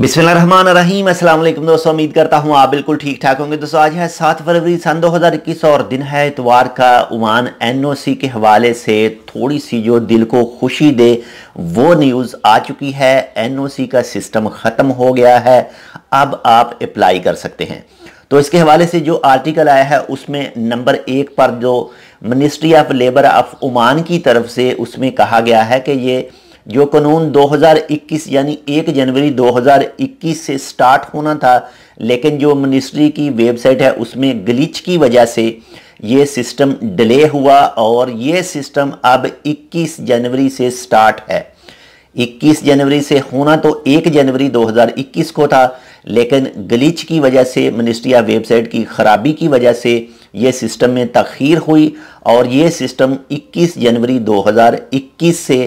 बिस्मिल्लाहमान रहीम अस्सलाम वालेकुम दोस्तों उम्मीद करता हूँ आप बिल्कुल ठीक ठाक होंगे दोस्तों आज है सात फरवरी सन 2021 और दिन है इतवार का उमान एनओसी के हवाले से थोड़ी सी जो दिल को खुशी दे वो न्यूज़ आ चुकी है एनओसी का सिस्टम ख़त्म हो गया है अब आप अप्लाई कर सकते हैं तो इसके हवाले से जो आर्टिकल आया है उसमें नंबर एक पर जो मिनिस्ट्री ऑफ लेबर ऑफ उमान की तरफ से उसमें कहा गया है कि ये जो कानून 2021 यानी 1 जनवरी 2021 से स्टार्ट होना था लेकिन जो मिनिस्ट्री की वेबसाइट है उसमें ग्लिच की वजह से ये सिस्टम डिले हुआ और ये सिस्टम अब 21 जनवरी से स्टार्ट है 21 जनवरी से होना तो 1 जनवरी 2021 को था लेकिन ग्लिच की वजह से मिनिस्ट्री या वेबसाइट की ख़राबी की वजह से ये सिस्टम में तखीर हुई और ये सिस्टम 21 जनवरी 2021 से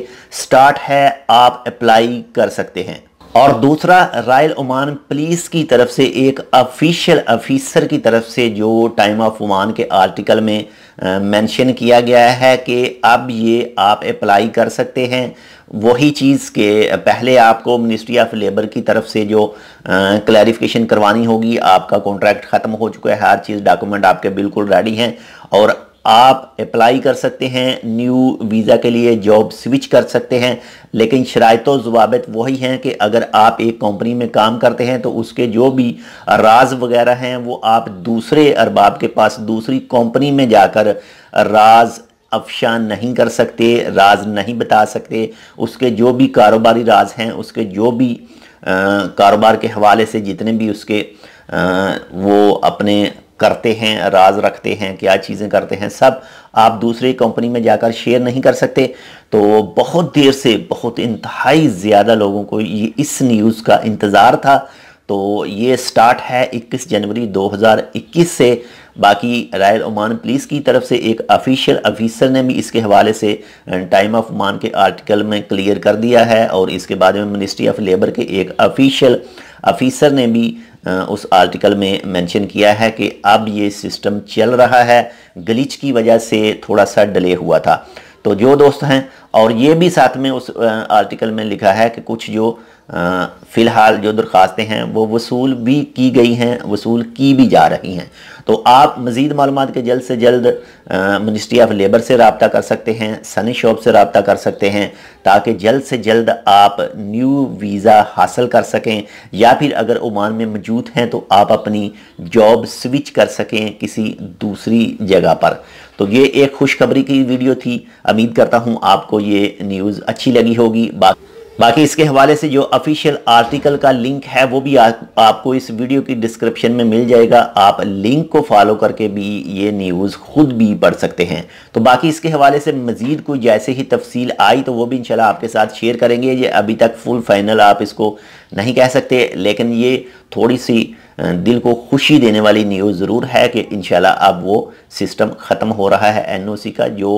स्टार्ट है आप अप्लाई कर सकते हैं और दूसरा रॉयल ओमान पुलिस की तरफ से एक ऑफिशियल ऑफिसर की तरफ से जो टाइम ऑफ ओमान के आर्टिकल में मेंशन किया गया है कि अब ये आप अप्लाई कर सकते हैं वही चीज़ के पहले आपको मिनिस्ट्री ऑफ लेबर की तरफ से जो क्लैरिफिकेशन करवानी होगी आपका कॉन्ट्रैक्ट ख़त्म हो चुका है हर चीज़ डॉक्यूमेंट आपके बिल्कुल रेडी हैं और आप अप्लाई कर सकते हैं न्यू वीज़ा के लिए जॉब स्विच कर सकते हैं लेकिन शरात जवाबत वही हैं कि अगर आप एक कंपनी में काम करते हैं तो उसके जो भी राज वगैरह हैं वो आप दूसरे अरबाब के पास दूसरी कंपनी में जाकर राज अफशा नहीं कर सकते राज नहीं बता सकते उसके जो भी कारोबारी राज हैं उसके जो भी कारोबार के हवाले से जितने भी उसके आ, वो अपने करते हैं राज रखते हैं क्या चीज़ें करते हैं सब आप दूसरी कंपनी में जाकर शेयर नहीं कर सकते तो बहुत देर से बहुत इंतहाई ज़्यादा लोगों को ये इस न्यूज़ का इंतज़ार था तो ये स्टार्ट है 21 जनवरी 2021 से बाकी रायल ओमान पुलिस की तरफ से एक ऑफिशियल ऑफिसर ने भी इसके हवाले से टाइम ऑफ मान के आर्टिकल में क्लियर कर दिया है और इसके बाद में मिनिस्ट्री ऑफ लेबर के एक ऑफिशियल ऑफिसर ने भी उस आर्टिकल में मेंशन किया है कि अब ये सिस्टम चल रहा है गलीच की वजह से थोड़ा सा डिले हुआ था तो जो दोस्त हैं और ये भी साथ में उस आर्टिकल में लिखा है कि कुछ जो फ़िलहाल जो दरख्वास्तें हैं वो वसूल भी की गई हैं वसूल की भी जा रही हैं तो आप मज़ीद मालूम के जल्द से जल्द मिनिस्ट्री ऑफ लेबर से रबता कर सकते हैं सनी शॉप से रबता कर सकते हैं ताकि जल्द से जल्द आप न्यू वीज़ा हासिल कर सकें या फिर अगर ओमान में मौजूद हैं तो आप अपनी जॉब स्विच कर सकें किसी दूसरी जगह पर तो ये एक खुशखबरी की वीडियो थी उम्मीद करता हूँ आपको ये न्यूज़ अच्छी लगी होगी बा, बाकी इसके हवाले से जो ऑफिशियल आर्टिकल का लिंक है वो भी आ, आपको इस वीडियो की डिस्क्रिप्शन में मिल जाएगा आप लिंक को फॉलो करके भी ये न्यूज़ ख़ुद भी पढ़ सकते हैं तो बाकी इसके हवाले से मज़ीद कोई जैसे ही तफसील आई तो वो भी इनशाला आपके साथ शेयर करेंगे ये अभी तक फुल फाइनल आप इसको नहीं कह सकते लेकिन ये थोड़ी सी दिल को खुशी देने वाली न्यूज़ ज़रूर है कि इन अब वो सिस्टम ख़त्म हो रहा है एनओसी का जो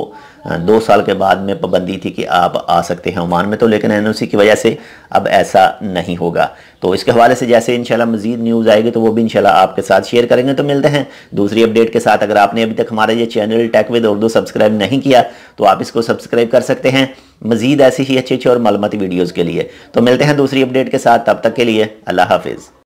दो साल के बाद में पाबंदी थी कि आप आ सकते हैं ओमान में तो लेकिन एन की वजह से अब ऐसा नहीं होगा तो इसके हवाले से जैसे इनशाला मजीद न्यूज़ आएगी तो वो भी इनशाला आपके साथ शेयर करेंगे तो मिलते हैं दूसरी अपडेट के साथ अगर आपने अभी तक हमारा ये channel tech with Urdu subscribe नहीं किया तो आप इसको सब्सक्राइब कर सकते हैं मजीद ऐसी ही अच्छी अच्छी और मालूमती वीडियोज़ के लिए तो मिलते हैं दूसरी अपडेट के साथ तब तक के लिए अल्लाह हाफिज़